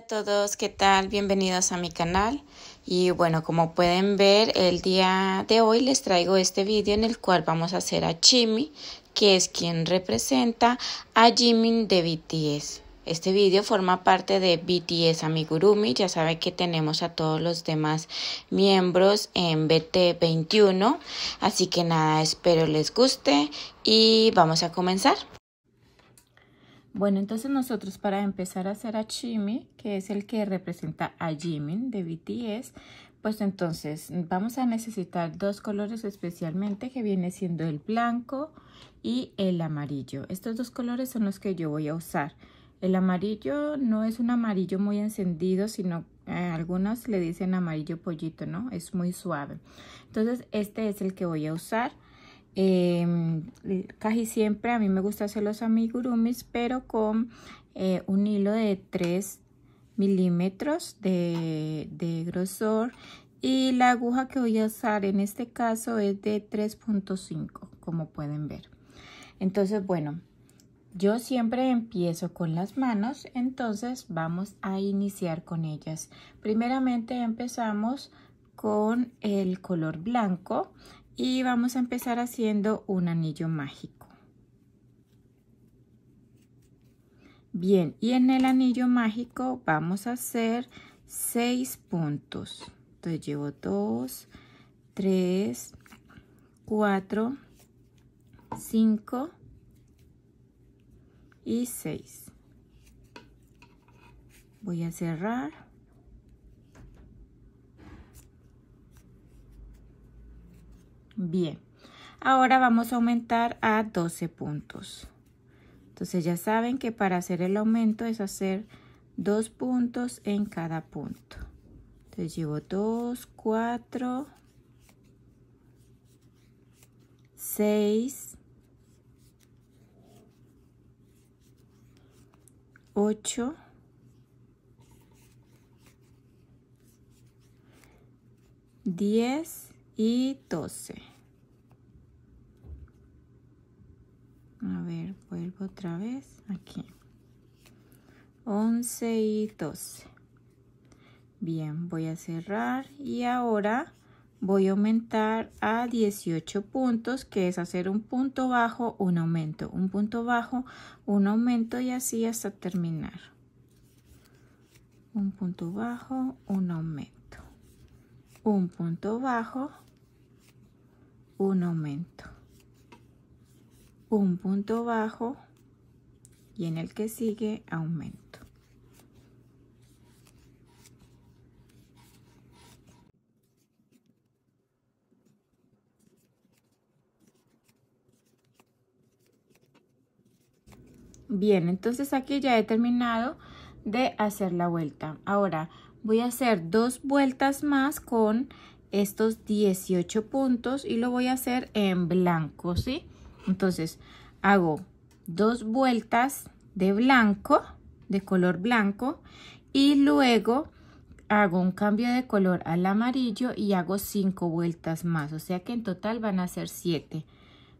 Hola a todos, ¿qué tal? Bienvenidos a mi canal y bueno, como pueden ver el día de hoy les traigo este vídeo en el cual vamos a hacer a Jimmy que es quien representa a Jimin de BTS. Este vídeo forma parte de BTS Amigurumi, ya saben que tenemos a todos los demás miembros en BT21, así que nada, espero les guste y vamos a comenzar. Bueno, entonces nosotros para empezar a hacer a Chimi, que es el que representa a Jimin de BTS, pues entonces vamos a necesitar dos colores especialmente que viene siendo el blanco y el amarillo. Estos dos colores son los que yo voy a usar. El amarillo no es un amarillo muy encendido, sino eh, algunos le dicen amarillo pollito, ¿no? Es muy suave. Entonces este es el que voy a usar. Em, casi siempre a mí me gusta hacer los amigurumis, pero con eh, un hilo de 3 milímetros de, de grosor y la aguja que voy a usar en este caso es de 3.5 como pueden ver entonces bueno yo siempre empiezo con las manos entonces vamos a iniciar con ellas primeramente empezamos con el color blanco y vamos a empezar haciendo un anillo mágico. Bien, y en el anillo mágico vamos a hacer 6 puntos. Entonces llevo 2, 3, 4, 5 y 6. Voy a cerrar. Bien, ahora vamos a aumentar a 12 puntos. Entonces ya saben que para hacer el aumento es hacer dos puntos en cada punto. Entonces llevo 2, 4, 6, 8, 10 y 12. A ver, vuelvo otra vez. Aquí. 11 y 12. Bien, voy a cerrar y ahora voy a aumentar a 18 puntos, que es hacer un punto bajo, un aumento, un punto bajo, un aumento y así hasta terminar. Un punto bajo, un aumento. Un punto bajo, un aumento un punto bajo y en el que sigue aumento. Bien, entonces aquí ya he terminado de hacer la vuelta. Ahora voy a hacer dos vueltas más con estos 18 puntos y lo voy a hacer en blanco, ¿sí? Entonces hago dos vueltas de blanco, de color blanco, y luego hago un cambio de color al amarillo y hago cinco vueltas más. O sea que en total van a ser siete.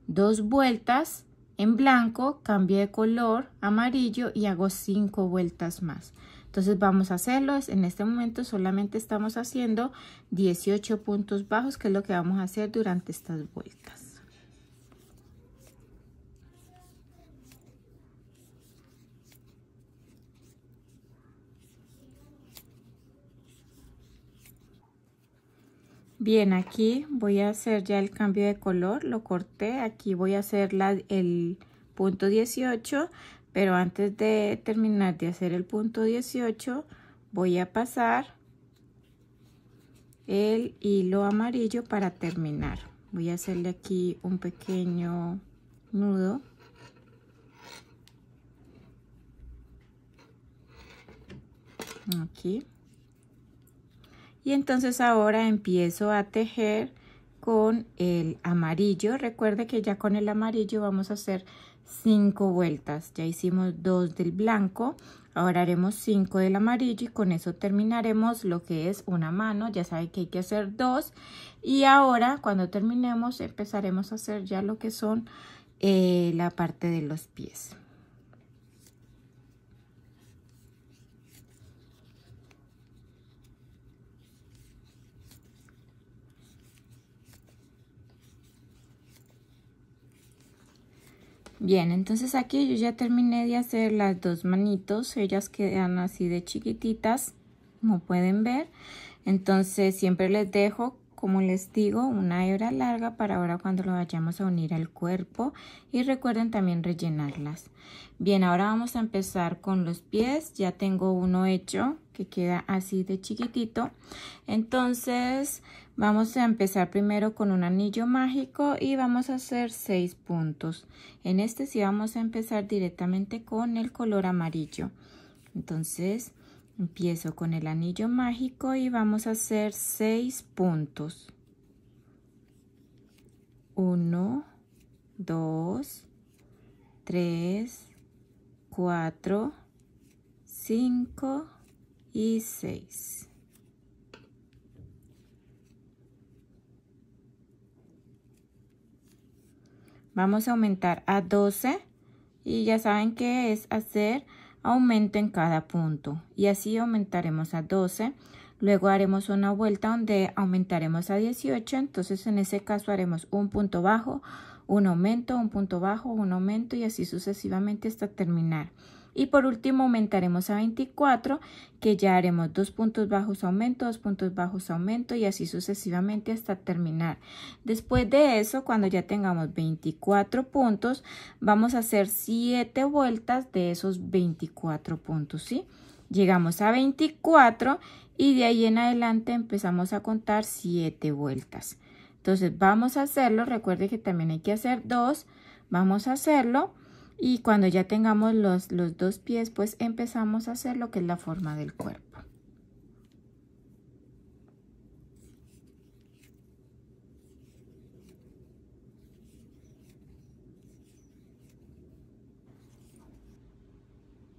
Dos vueltas en blanco, cambio de color amarillo y hago cinco vueltas más. Entonces vamos a hacerlo. En este momento solamente estamos haciendo 18 puntos bajos, que es lo que vamos a hacer durante estas vueltas. Bien, aquí voy a hacer ya el cambio de color, lo corté, aquí voy a hacer el punto 18, pero antes de terminar de hacer el punto 18 voy a pasar el hilo amarillo para terminar. Voy a hacerle aquí un pequeño nudo. Aquí y entonces ahora empiezo a tejer con el amarillo recuerde que ya con el amarillo vamos a hacer cinco vueltas ya hicimos dos del blanco ahora haremos cinco del amarillo y con eso terminaremos lo que es una mano ya sabe que hay que hacer dos y ahora cuando terminemos empezaremos a hacer ya lo que son eh, la parte de los pies Bien, entonces aquí yo ya terminé de hacer las dos manitos, ellas quedan así de chiquititas, como pueden ver. Entonces siempre les dejo como les digo, una hebra larga para ahora cuando lo vayamos a unir al cuerpo y recuerden también rellenarlas. Bien, ahora vamos a empezar con los pies, ya tengo uno hecho que queda así de chiquitito. Entonces vamos a empezar primero con un anillo mágico y vamos a hacer seis puntos. En este sí vamos a empezar directamente con el color amarillo. Entonces Empiezo con el anillo mágico y vamos a hacer 6 puntos. 1, 2, 3, 4, 5 y 6. Vamos a aumentar a 12 y ya saben que es hacer aumento en cada punto y así aumentaremos a 12 luego haremos una vuelta donde aumentaremos a 18 entonces en ese caso haremos un punto bajo un aumento un punto bajo un aumento y así sucesivamente hasta terminar y por último aumentaremos a 24, que ya haremos dos puntos bajos aumento, dos puntos bajos aumento y así sucesivamente hasta terminar. Después de eso, cuando ya tengamos 24 puntos, vamos a hacer 7 vueltas de esos 24 puntos, ¿sí? Llegamos a 24 y de ahí en adelante empezamos a contar 7 vueltas. Entonces vamos a hacerlo, recuerde que también hay que hacer dos vamos a hacerlo y cuando ya tengamos los, dos pies, pues empezamos a hacer lo que es la forma del cuerpo.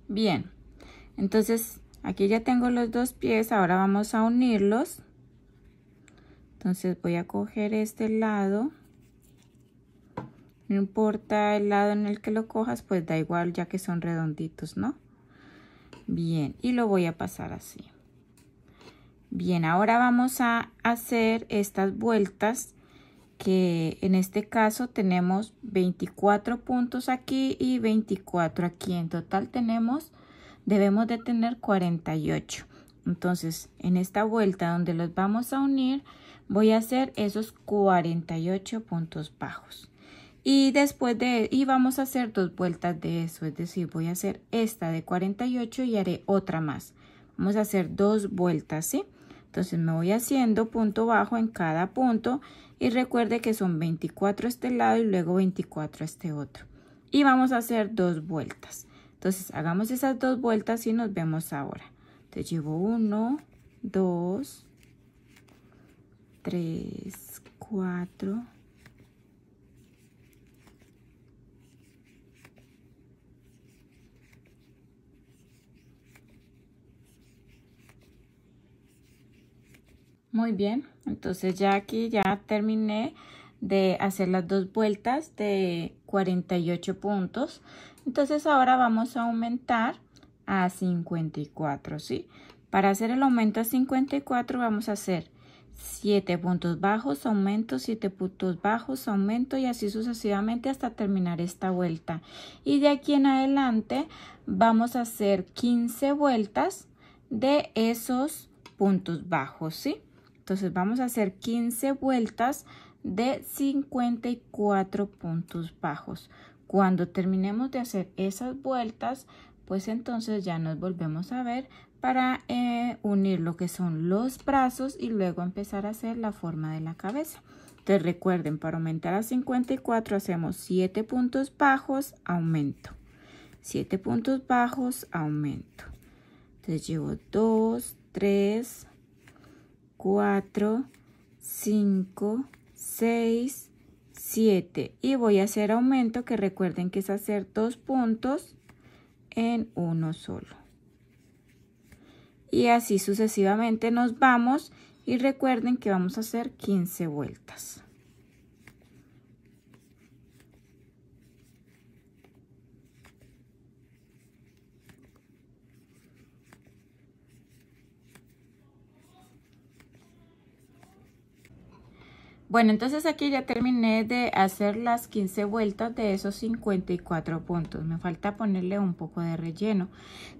Bien, entonces aquí ya tengo los dos pies, ahora vamos a unirlos. Entonces voy a coger este lado no importa el lado en el que lo cojas, pues da igual ya que son redonditos, ¿no? Bien, y lo voy a pasar así. Bien, ahora vamos a hacer estas vueltas que en este caso tenemos 24 puntos aquí y 24 aquí. En total tenemos, debemos de tener 48. Entonces, en esta vuelta donde los vamos a unir, voy a hacer esos 48 puntos bajos y después de y vamos a hacer dos vueltas de eso es decir voy a hacer esta de 48 y haré otra más vamos a hacer dos vueltas sí entonces me voy haciendo punto bajo en cada punto y recuerde que son 24 este lado y luego 24 este otro y vamos a hacer dos vueltas entonces hagamos esas dos vueltas y nos vemos ahora te llevo 1 2 3 4 Muy bien, entonces ya aquí ya terminé de hacer las dos vueltas de 48 puntos. Entonces ahora vamos a aumentar a 54, ¿sí? Para hacer el aumento a 54 vamos a hacer 7 puntos bajos, aumento, 7 puntos bajos, aumento y así sucesivamente hasta terminar esta vuelta. Y de aquí en adelante vamos a hacer 15 vueltas de esos puntos bajos, ¿sí? Entonces vamos a hacer 15 vueltas de 54 puntos bajos. Cuando terminemos de hacer esas vueltas, pues entonces ya nos volvemos a ver para eh, unir lo que son los brazos y luego empezar a hacer la forma de la cabeza. te recuerden, para aumentar a 54 hacemos 7 puntos bajos, aumento. 7 puntos bajos, aumento. Entonces llevo 2, 3, 4, 5, 6, 7. Y voy a hacer aumento, que recuerden que es hacer dos puntos en uno solo. Y así sucesivamente nos vamos y recuerden que vamos a hacer 15 vueltas. Bueno, entonces aquí ya terminé de hacer las 15 vueltas de esos 54 puntos. Me falta ponerle un poco de relleno.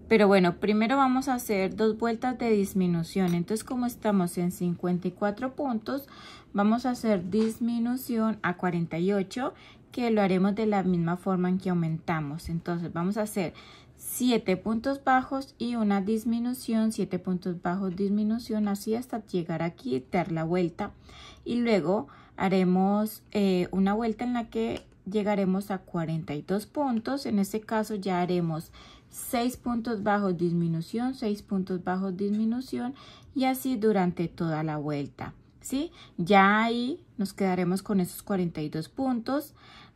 Pero bueno, primero vamos a hacer dos vueltas de disminución. Entonces como estamos en 54 puntos, vamos a hacer disminución a 48, que lo haremos de la misma forma en que aumentamos. Entonces vamos a hacer 7 puntos bajos y una disminución, 7 puntos bajos, disminución, así hasta llegar aquí, dar la vuelta y luego haremos eh, una vuelta en la que llegaremos a 42 puntos, en este caso ya haremos 6 puntos bajos, disminución, 6 puntos bajos, disminución y así durante toda la vuelta. ¿Sí? Ya ahí nos quedaremos con esos 42 puntos,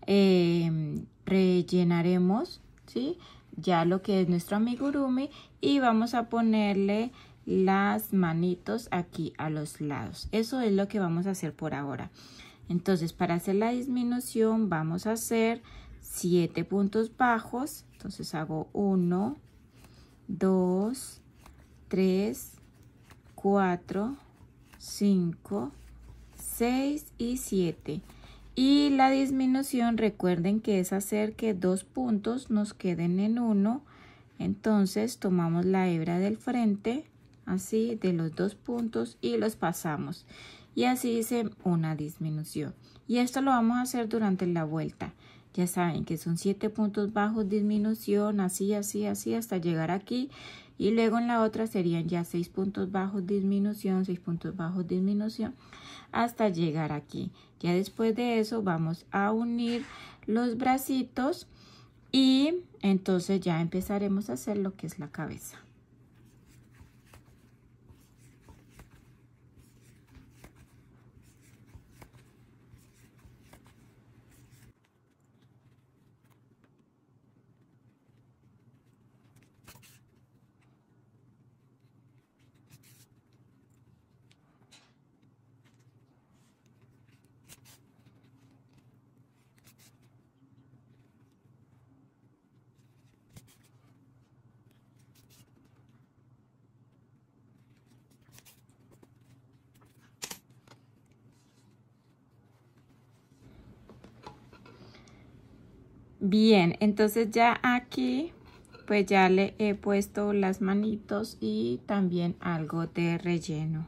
eh, rellenaremos, ¿sí? ya lo que es nuestro amigurumi y vamos a ponerle las manitos aquí a los lados. Eso es lo que vamos a hacer por ahora. Entonces, para hacer la disminución vamos a hacer siete puntos bajos. Entonces hago 1, 2, 3, 4, 5, 6 y 7. Y la disminución, recuerden que es hacer que dos puntos nos queden en uno. Entonces tomamos la hebra del frente, así, de los dos puntos y los pasamos. Y así hice una disminución. Y esto lo vamos a hacer durante la vuelta. Ya saben que son siete puntos bajos, disminución, así, así, así, hasta llegar aquí. Y luego en la otra serían ya seis puntos bajos, disminución, seis puntos bajos, disminución hasta llegar aquí. Ya después de eso vamos a unir los bracitos y entonces ya empezaremos a hacer lo que es la cabeza. Bien, entonces ya aquí pues ya le he puesto las manitos y también algo de relleno.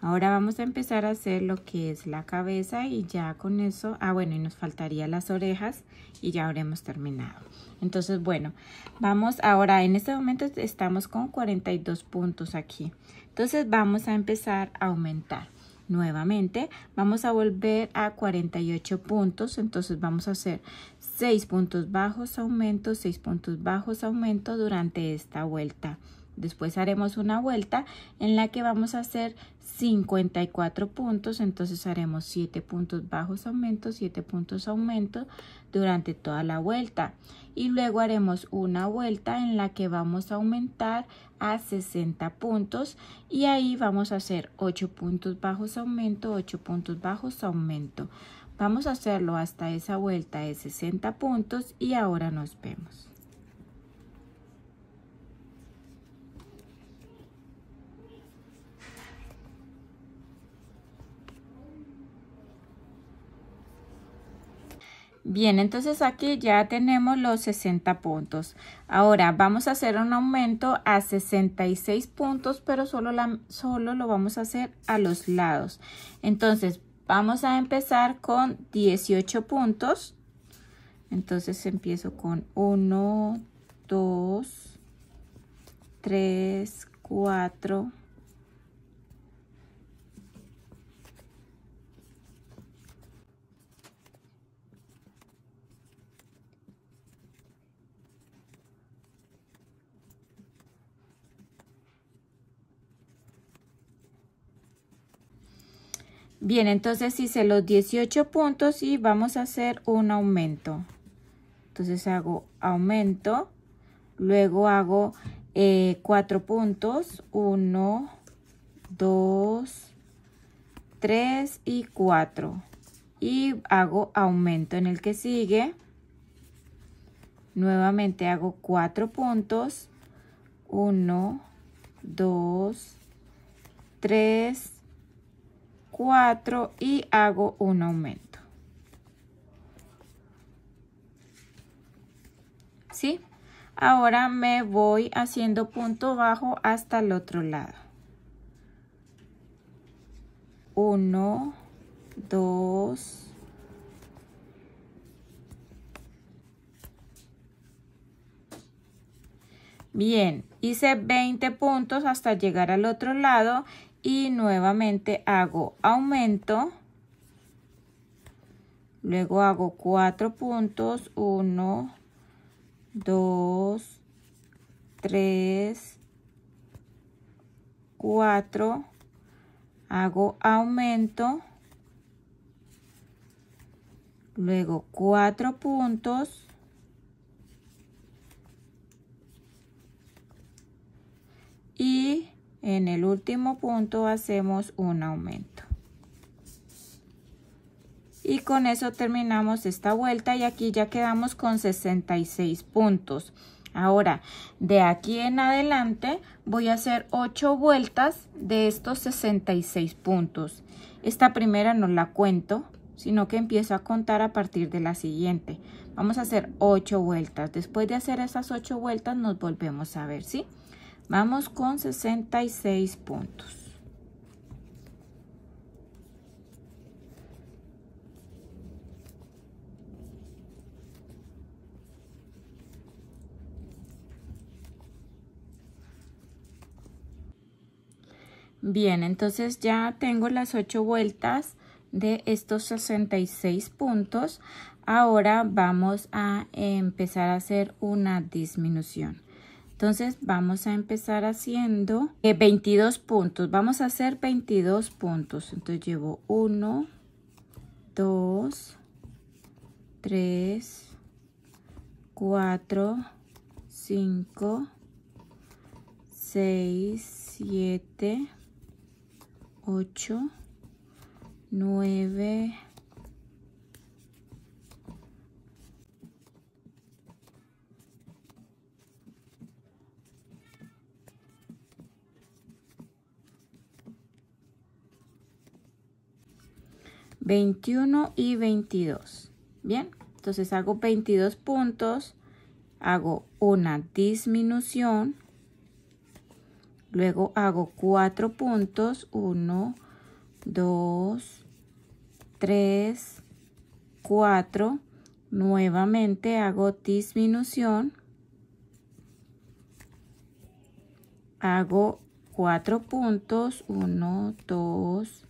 Ahora vamos a empezar a hacer lo que es la cabeza y ya con eso, ah bueno, y nos faltaría las orejas y ya habremos terminado. Entonces bueno, vamos ahora, en este momento estamos con 42 puntos aquí. Entonces vamos a empezar a aumentar. Nuevamente vamos a volver a 48 puntos, entonces vamos a hacer seis puntos bajos, aumento, seis puntos bajos, aumento durante esta vuelta. Después haremos una vuelta en la que vamos a hacer 54 puntos, entonces haremos 7 puntos bajos aumento, 7 puntos aumento durante toda la vuelta. Y luego haremos una vuelta en la que vamos a aumentar a 60 puntos y ahí vamos a hacer 8 puntos bajos aumento, 8 puntos bajos aumento. Vamos a hacerlo hasta esa vuelta de 60 puntos y ahora nos vemos. Bien, entonces aquí ya tenemos los 60 puntos. Ahora vamos a hacer un aumento a 66 puntos, pero solo, la, solo lo vamos a hacer a los lados. Entonces vamos a empezar con 18 puntos. Entonces empiezo con 1, 2, 3, 4, Bien, entonces hice los 18 puntos y vamos a hacer un aumento. Entonces hago aumento, luego hago eh, 4 puntos, 1, 2, 3 y 4. Y hago aumento en el que sigue. Nuevamente hago 4 puntos, 1, 2, 3 4 y hago un aumento. ¿Sí? Ahora me voy haciendo punto bajo hasta el otro lado. 1, 2, Bien, hice 20 puntos hasta llegar al otro lado y nuevamente hago aumento luego hago cuatro puntos 1 2 3 4 hago aumento luego cuatro puntos y en el último punto hacemos un aumento y con eso terminamos esta vuelta y aquí ya quedamos con 66 puntos ahora de aquí en adelante voy a hacer 8 vueltas de estos 66 puntos esta primera no la cuento sino que empiezo a contar a partir de la siguiente vamos a hacer 8 vueltas después de hacer esas 8 vueltas nos volvemos a ver sí Vamos con 66 puntos. Bien, entonces ya tengo las 8 vueltas de estos 66 puntos. Ahora vamos a empezar a hacer una disminución. Entonces vamos a empezar haciendo 22 eh, puntos. Vamos a hacer 22 puntos. Entonces llevo 1, 2, 3, 4, 5, 6, 7, 8, 9, 21 y 22. Bien, entonces hago 22 puntos, hago una disminución, luego hago cuatro puntos, 1, 2, 3, 4, nuevamente hago disminución, hago cuatro puntos, 1, 2,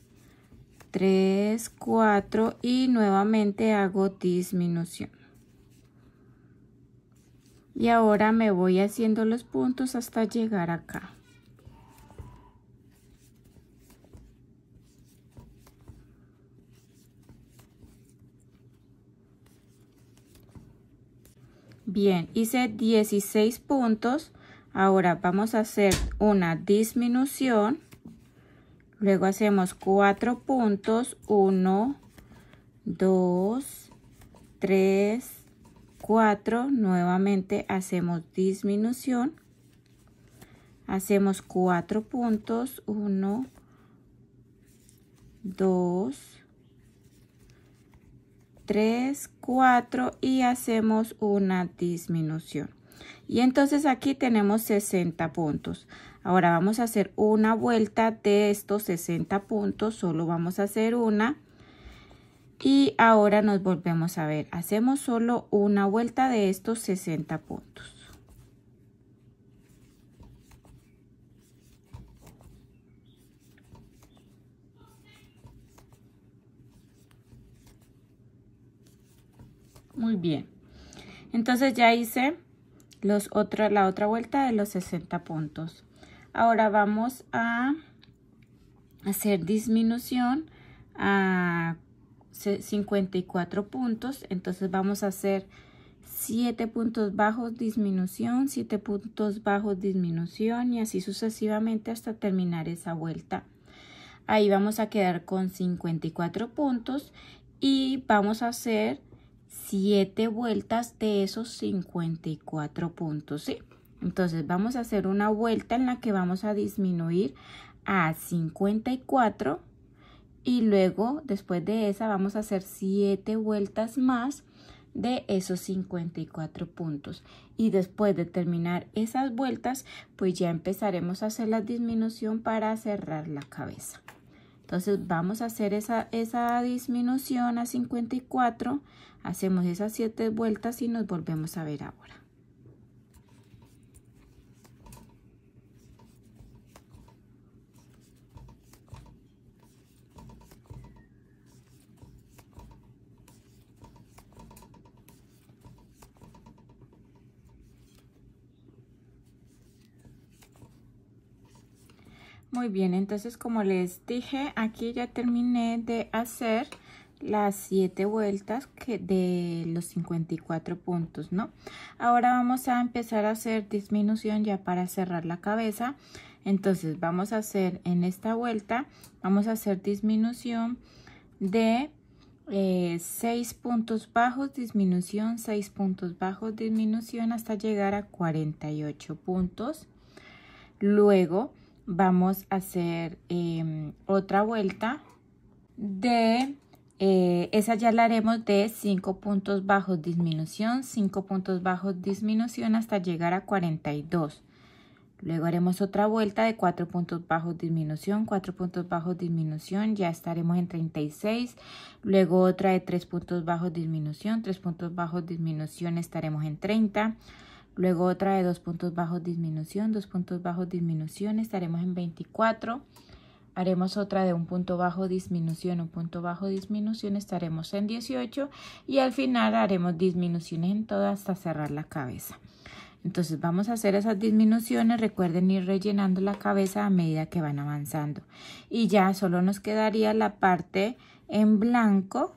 3, 4 y nuevamente hago disminución. Y ahora me voy haciendo los puntos hasta llegar acá. Bien, hice 16 puntos. Ahora vamos a hacer una disminución Luego hacemos cuatro puntos, 1, 2, 3, 4. Nuevamente hacemos disminución. Hacemos cuatro puntos, 1, 2, 3, 4 y hacemos una disminución. Y entonces aquí tenemos 60 puntos. Ahora vamos a hacer una vuelta de estos 60 puntos, solo vamos a hacer una. Y ahora nos volvemos a ver, hacemos solo una vuelta de estos 60 puntos. Muy bien. Entonces ya hice los otros la otra vuelta de los 60 puntos. Ahora vamos a hacer disminución a 54 puntos. Entonces vamos a hacer 7 puntos bajos, disminución, 7 puntos bajos, disminución y así sucesivamente hasta terminar esa vuelta. Ahí vamos a quedar con 54 puntos y vamos a hacer 7 vueltas de esos 54 puntos, ¿sí? Entonces vamos a hacer una vuelta en la que vamos a disminuir a 54 y luego después de esa vamos a hacer 7 vueltas más de esos 54 puntos y después de terminar esas vueltas pues ya empezaremos a hacer la disminución para cerrar la cabeza entonces vamos a hacer esa, esa disminución a 54 hacemos esas 7 vueltas y nos volvemos a ver ahora Muy bien, entonces como les dije, aquí ya terminé de hacer las siete vueltas que de los 54 puntos, ¿no? Ahora vamos a empezar a hacer disminución ya para cerrar la cabeza. Entonces vamos a hacer en esta vuelta, vamos a hacer disminución de 6 eh, puntos bajos, disminución, 6 puntos bajos, disminución hasta llegar a 48 puntos. Luego vamos a hacer em, otra vuelta de eh, esa ya la haremos de 5 puntos bajos disminución 5 puntos bajos disminución hasta llegar a 42 luego haremos otra vuelta de 4 puntos bajos disminución 4 puntos bajos disminución ya estaremos en 36 luego otra de 3 puntos bajos disminución 3 puntos bajos disminución estaremos en 30 Luego otra de dos puntos bajos disminución, dos puntos bajos disminución, estaremos en 24. Haremos otra de un punto bajo disminución, un punto bajo disminución, estaremos en 18. Y al final haremos disminuciones en todas hasta cerrar la cabeza. Entonces vamos a hacer esas disminuciones, recuerden ir rellenando la cabeza a medida que van avanzando. Y ya solo nos quedaría la parte en blanco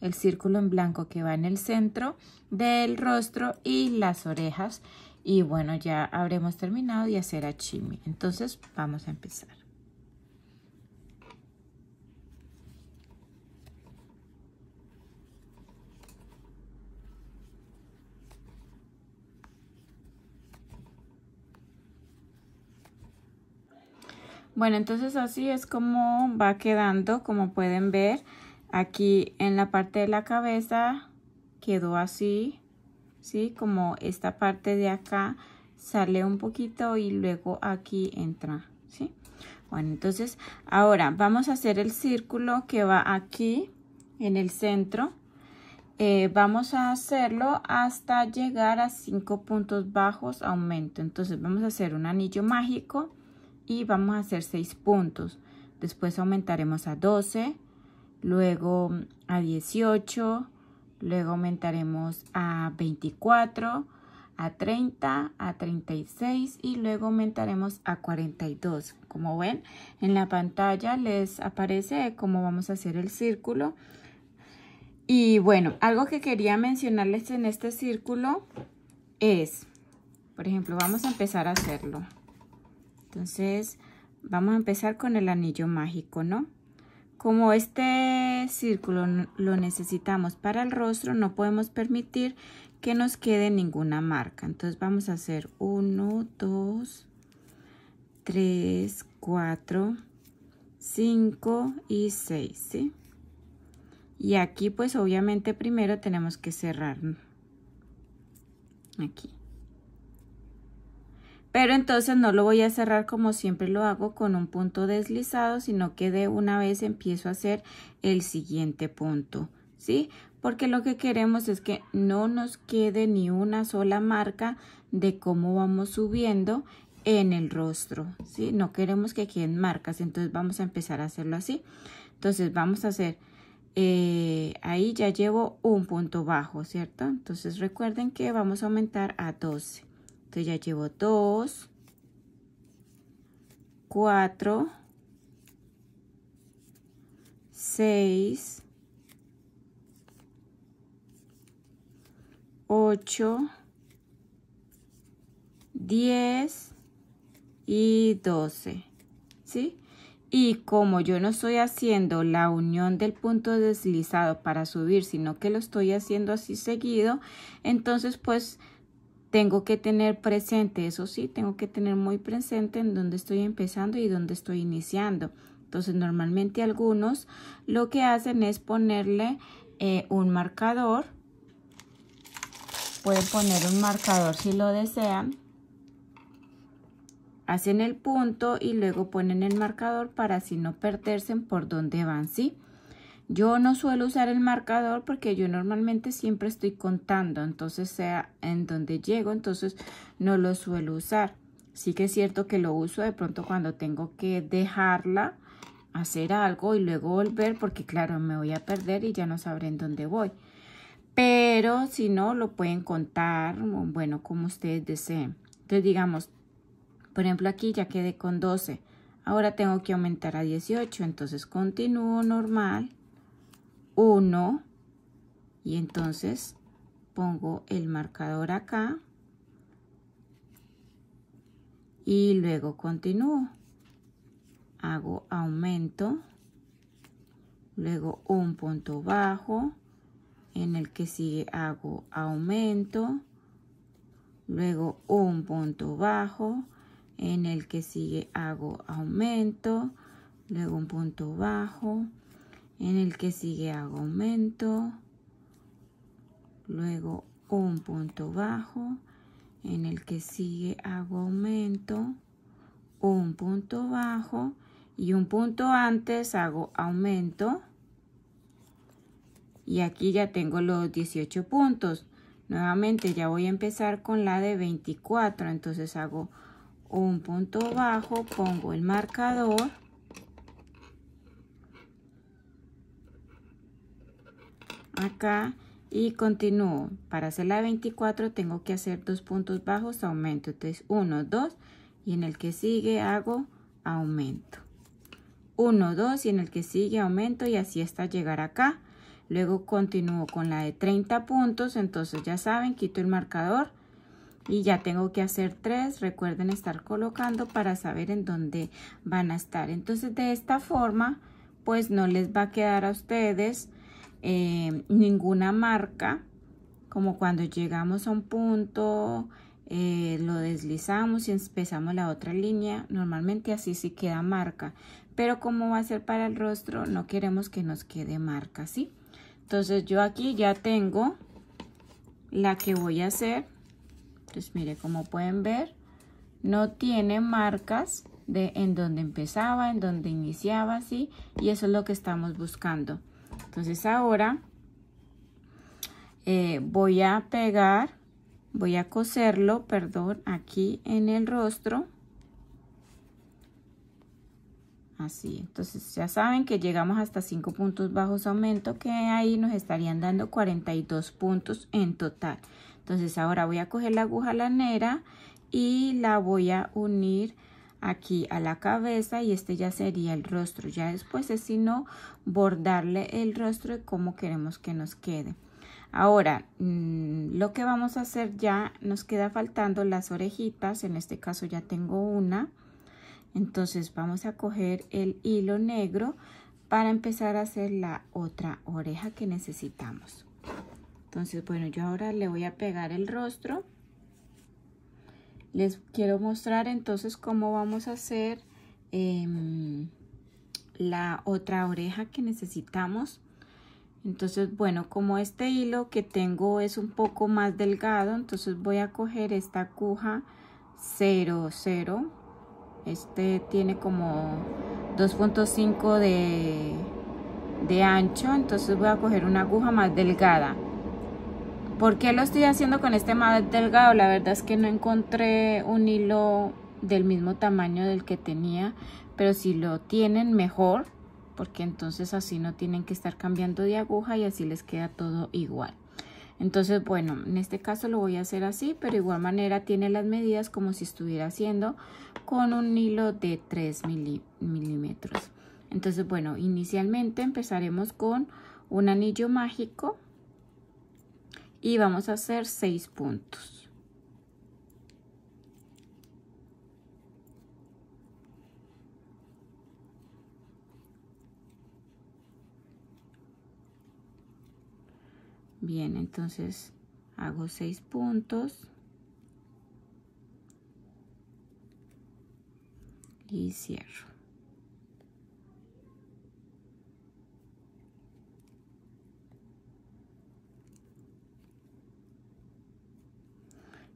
el círculo en blanco que va en el centro del rostro y las orejas. Y bueno, ya habremos terminado de hacer a chimi Entonces vamos a empezar. Bueno, entonces así es como va quedando, como pueden ver. Aquí en la parte de la cabeza quedó así, ¿sí? Como esta parte de acá sale un poquito y luego aquí entra, ¿sí? Bueno, entonces ahora vamos a hacer el círculo que va aquí en el centro. Eh, vamos a hacerlo hasta llegar a 5 puntos bajos aumento. Entonces vamos a hacer un anillo mágico y vamos a hacer 6 puntos. Después aumentaremos a 12, luego a 18, luego aumentaremos a 24, a 30, a 36 y luego aumentaremos a 42. Como ven, en la pantalla les aparece cómo vamos a hacer el círculo. Y bueno, algo que quería mencionarles en este círculo es, por ejemplo, vamos a empezar a hacerlo. Entonces, vamos a empezar con el anillo mágico, ¿no? Como este círculo lo necesitamos para el rostro, no podemos permitir que nos quede ninguna marca. Entonces vamos a hacer 1, 2, 3, 4, 5 y 6, Y aquí pues obviamente primero tenemos que cerrar aquí pero entonces no lo voy a cerrar como siempre lo hago con un punto deslizado sino que de una vez empiezo a hacer el siguiente punto ¿sí? porque lo que queremos es que no nos quede ni una sola marca de cómo vamos subiendo en el rostro ¿sí? no queremos que queden marcas entonces vamos a empezar a hacerlo así entonces vamos a hacer eh, ahí ya llevo un punto bajo cierto entonces recuerden que vamos a aumentar a 12 entonces ya llevo 2, 4, 6, 8, 10 y 12. ¿Sí? Y como yo no estoy haciendo la unión del punto deslizado para subir, sino que lo estoy haciendo así seguido, entonces pues tengo que tener presente, eso sí, tengo que tener muy presente en dónde estoy empezando y dónde estoy iniciando. Entonces, normalmente algunos lo que hacen es ponerle eh, un marcador. Pueden poner un marcador si lo desean. Hacen el punto y luego ponen el marcador para así no perderse por dónde van, ¿sí? Yo no suelo usar el marcador porque yo normalmente siempre estoy contando, entonces sea en donde llego, entonces no lo suelo usar. Sí que es cierto que lo uso de pronto cuando tengo que dejarla, hacer algo y luego volver porque claro, me voy a perder y ya no sabré en dónde voy. Pero si no, lo pueden contar, bueno, como ustedes deseen. Entonces digamos, por ejemplo aquí ya quedé con 12, ahora tengo que aumentar a 18, entonces continúo normal 1 y entonces pongo el marcador acá y luego continúo. Hago aumento, luego un punto bajo, en el que sigue hago aumento, luego un punto bajo, en el que sigue hago aumento, luego un punto bajo, en el que sigue hago aumento, luego un punto bajo, en el que sigue hago aumento, un punto bajo y un punto antes hago aumento. Y aquí ya tengo los 18 puntos. Nuevamente ya voy a empezar con la de 24, entonces hago un punto bajo, pongo el marcador acá y continúo. Para hacer la 24 tengo que hacer dos puntos bajos, aumento. Entonces 1, 2 y en el que sigue hago aumento. 1, 2 y en el que sigue aumento y así hasta llegar acá. Luego continúo con la de 30 puntos, entonces ya saben, quito el marcador y ya tengo que hacer tres Recuerden estar colocando para saber en dónde van a estar. Entonces de esta forma pues no les va a quedar a ustedes Em, ninguna marca, como cuando llegamos a un punto, eh, lo deslizamos y empezamos la otra línea, normalmente así sí queda marca, pero como va a ser para el rostro, no queremos que nos quede marca, ¿sí? Entonces yo aquí ya tengo la que voy a hacer, pues mire como pueden ver, no tiene marcas de en donde empezaba, en donde iniciaba, ¿sí? Y eso es lo que estamos buscando. Entonces ahora eh, voy a pegar, voy a coserlo, perdón, aquí en el rostro. Así, entonces ya saben que llegamos hasta 5 puntos bajos aumento, que ahí nos estarían dando 42 puntos en total. Entonces ahora voy a coger la aguja lanera y la voy a unir aquí a la cabeza y este ya sería el rostro. Ya después es sino bordarle el rostro como queremos que nos quede. Ahora, mm, lo que vamos a hacer ya, nos queda faltando las orejitas, en este caso ya tengo una. Entonces vamos a coger el hilo negro para empezar a hacer la otra oreja que necesitamos. Entonces, bueno, yo ahora le voy a pegar el rostro les quiero mostrar entonces cómo vamos a hacer em, la otra oreja que necesitamos entonces bueno como este hilo que tengo es un poco más delgado entonces voy a coger esta aguja 00 este tiene como 2.5 de, de ancho entonces voy a coger una aguja más delgada ¿Por qué lo estoy haciendo con este madre delgado? La verdad es que no encontré un hilo del mismo tamaño del que tenía, pero si lo tienen mejor, porque entonces así no tienen que estar cambiando de aguja y así les queda todo igual. Entonces, bueno, en este caso lo voy a hacer así, pero de igual manera tiene las medidas como si estuviera haciendo con un hilo de 3 milímetros. Entonces, bueno, inicialmente empezaremos con un anillo mágico y vamos a hacer seis puntos. Bien, entonces hago seis puntos. Y cierro.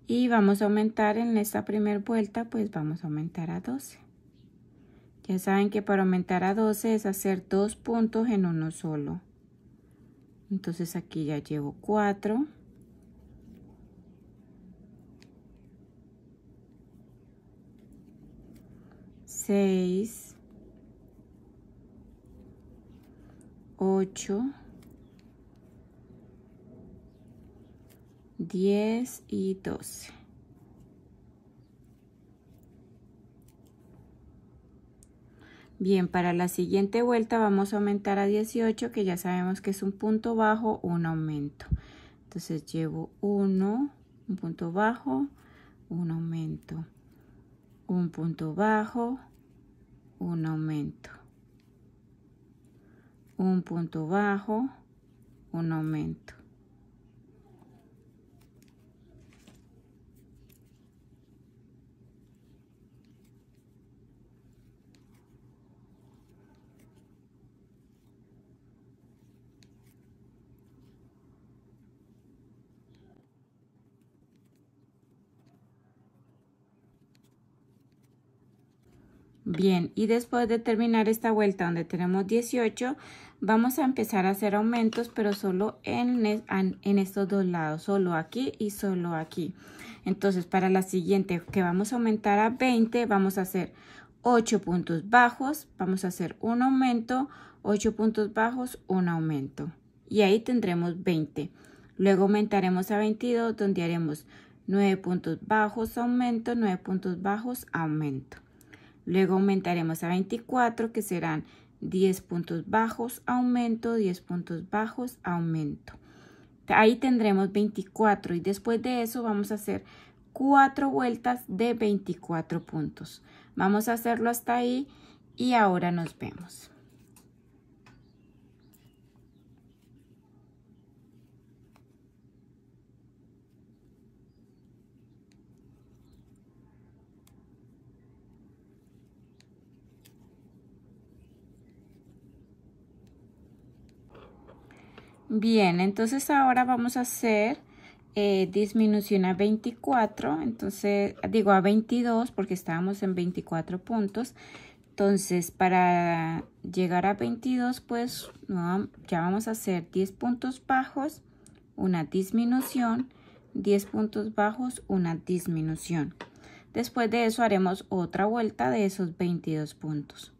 y vamos a aumentar en esta primera vuelta pues vamos a aumentar a 12 ya saben que para aumentar a 12 es hacer dos puntos en uno solo entonces aquí ya llevo 4 6 8 10 y 12. Bien, para la siguiente vuelta vamos a aumentar a 18, que ya sabemos que es un punto bajo, un aumento. Entonces llevo 1, un punto bajo, un aumento. Un punto bajo, un aumento. Un punto bajo, un aumento. Bien, y después de terminar esta vuelta donde tenemos 18, vamos a empezar a hacer aumentos, pero solo en, estos dos lados, solo aquí y solo aquí. Entonces, para la siguiente que vamos a aumentar a 20, vamos a hacer 8 puntos bajos, vamos a hacer un aumento, 8 puntos bajos, un aumento. Y ahí tendremos 20. Luego aumentaremos a 22, donde haremos 9 puntos bajos, aumento, 9 puntos bajos, aumento. Luego aumentaremos a 24 que serán 10 puntos bajos, aumento, 10 puntos bajos, aumento. Ahí tendremos 24 y después de eso vamos a hacer 4 vueltas de 24 puntos. Vamos a hacerlo hasta ahí y ahora nos vemos. Bien, entonces ahora vamos a hacer eh, disminución a 24, entonces digo a 22 porque estábamos en 24 puntos. Entonces para llegar a 22 pues ya vamos a hacer 10 puntos bajos, una disminución, 10 puntos bajos, una disminución. Después de eso haremos otra vuelta de esos 22 puntos.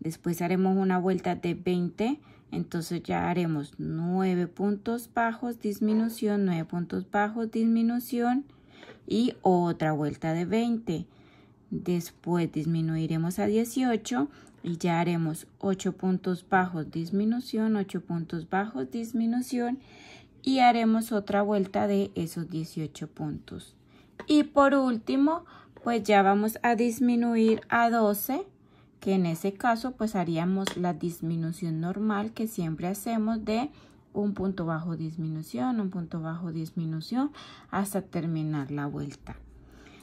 Después haremos una vuelta de 20 entonces ya haremos 9 puntos bajos, disminución, 9 puntos bajos, disminución y otra vuelta de 20. Después disminuiremos a 18 y ya haremos 8 puntos bajos, disminución, 8 puntos bajos, disminución y haremos otra vuelta de esos 18 puntos. Y por último, pues ya vamos a disminuir a 12 que en ese caso pues haríamos la disminución normal que siempre hacemos de un punto bajo disminución, un punto bajo disminución hasta terminar la vuelta.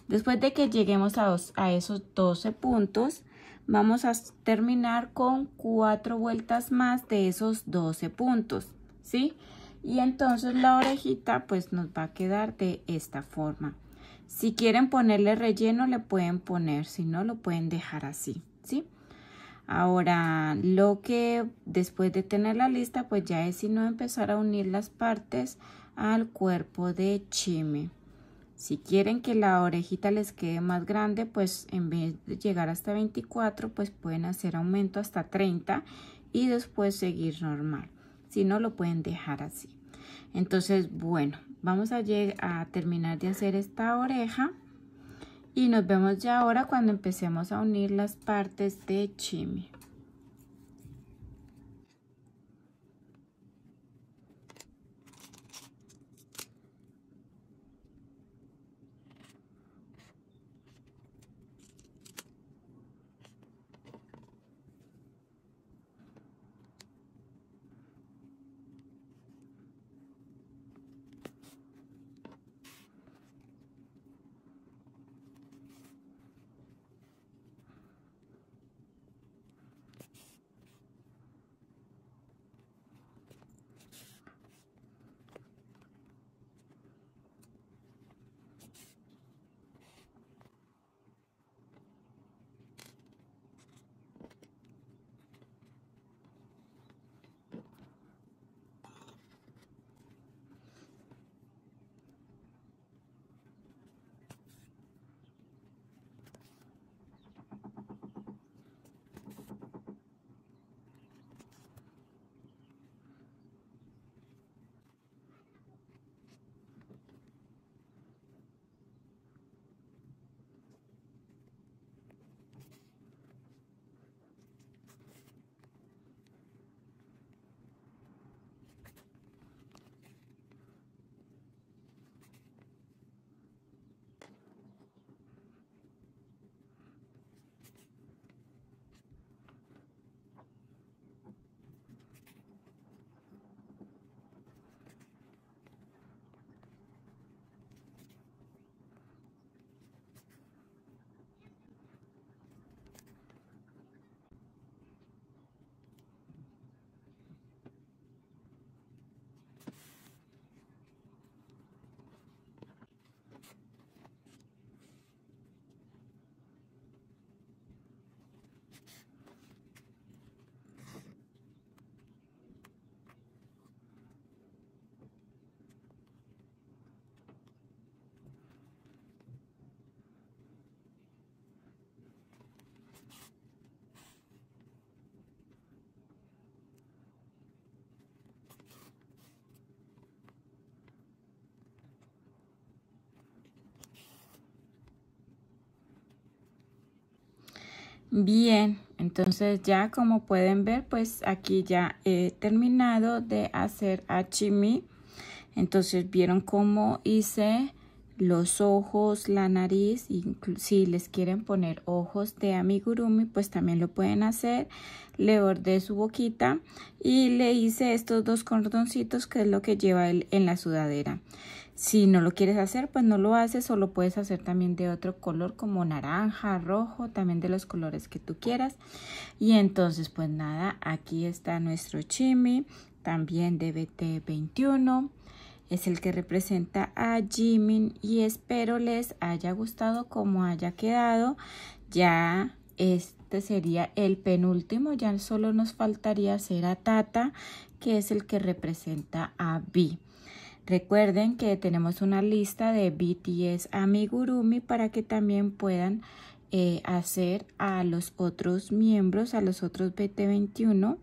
Después de que lleguemos a, a esos 12 puntos, vamos a terminar con cuatro vueltas más de esos 12 puntos, ¿sí? Y entonces la orejita pues nos va a quedar de esta forma. Si quieren ponerle relleno le pueden poner, si no lo pueden dejar así, ¿sí? Ahora, lo que después de tener la lista, pues ya es sino empezar a unir las partes al cuerpo de chime. Si quieren que la orejita les quede más grande, pues en vez de llegar hasta 24, pues pueden hacer aumento hasta 30 y después seguir normal. Si no, lo pueden dejar así. Entonces, bueno, vamos a, a terminar de hacer esta oreja. Y nos vemos ya ahora cuando empecemos a unir las partes de chimio. Bien, entonces ya como pueden ver, pues aquí ya he terminado de hacer a chimi Entonces vieron cómo hice los ojos, la nariz, si les quieren poner ojos de amigurumi, pues también lo pueden hacer. Le bordé su boquita y le hice estos dos cordoncitos que es lo que lleva él en la sudadera. Si no lo quieres hacer, pues no lo haces o lo puedes hacer también de otro color como naranja, rojo, también de los colores que tú quieras. Y entonces, pues nada, aquí está nuestro chimi, también de BT21. Es el que representa a Jimin y espero les haya gustado como haya quedado. Ya este sería el penúltimo, ya solo nos faltaría hacer a Tata, que es el que representa a B. Recuerden que tenemos una lista de BTS Amigurumi para que también puedan eh, hacer a los otros miembros, a los otros BT21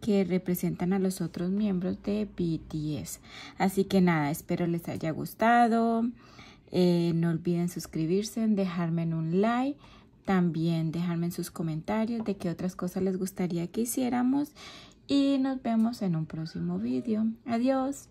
que representan a los otros miembros de BTS. Así que nada, espero les haya gustado. Eh, no olviden suscribirse, dejarme un like, también dejarme en sus comentarios de qué otras cosas les gustaría que hiciéramos y nos vemos en un próximo video. Adiós.